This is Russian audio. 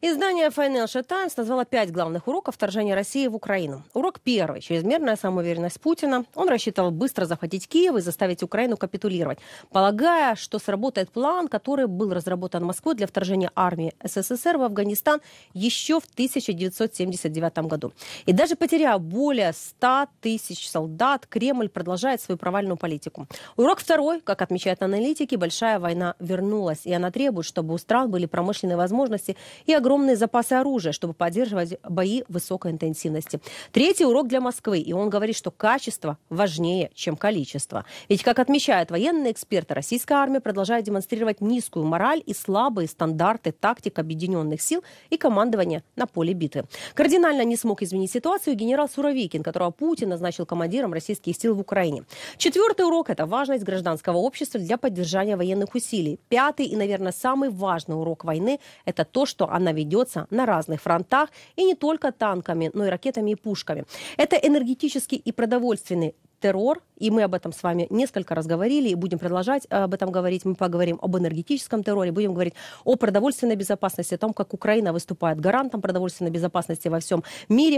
Издание Financial Times назвало пять главных уроков вторжения России в Украину. Урок первый – чрезмерная самоуверенность Путина. Он рассчитывал быстро захватить Киев и заставить Украину капитулировать, полагая, что сработает план, который был разработан Москвой для вторжения армии СССР в Афганистан еще в 1979 году. И даже потеряв более 100 тысяч солдат, Кремль продолжает свою провальную политику. Урок второй, как отмечают аналитики, большая война вернулась, и она требует, чтобы у стран были промышленные возможности и огромные огромные запасы оружия, чтобы поддерживать бои высокой интенсивности. Третий урок для Москвы, и он говорит, что качество важнее, чем количество. Ведь, как отмечают военные эксперты, российская армия продолжает демонстрировать низкую мораль и слабые стандарты тактик объединенных сил и командования на поле битвы. Кардинально не смог изменить ситуацию генерал Суровикин, которого Путин назначил командиром российских сил в Украине. Четвертый урок – это важность гражданского общества для поддержания военных усилий. Пятый и, наверное, самый важный урок войны – это то, что она ведется на разных фронтах и не только танками, но и ракетами и пушками. Это энергетический и продовольственный террор, и мы об этом с вами несколько раз говорили и будем продолжать э, об этом говорить. Мы поговорим об энергетическом терроре, будем говорить о продовольственной безопасности, о том, как Украина выступает гарантом продовольственной безопасности во всем мире.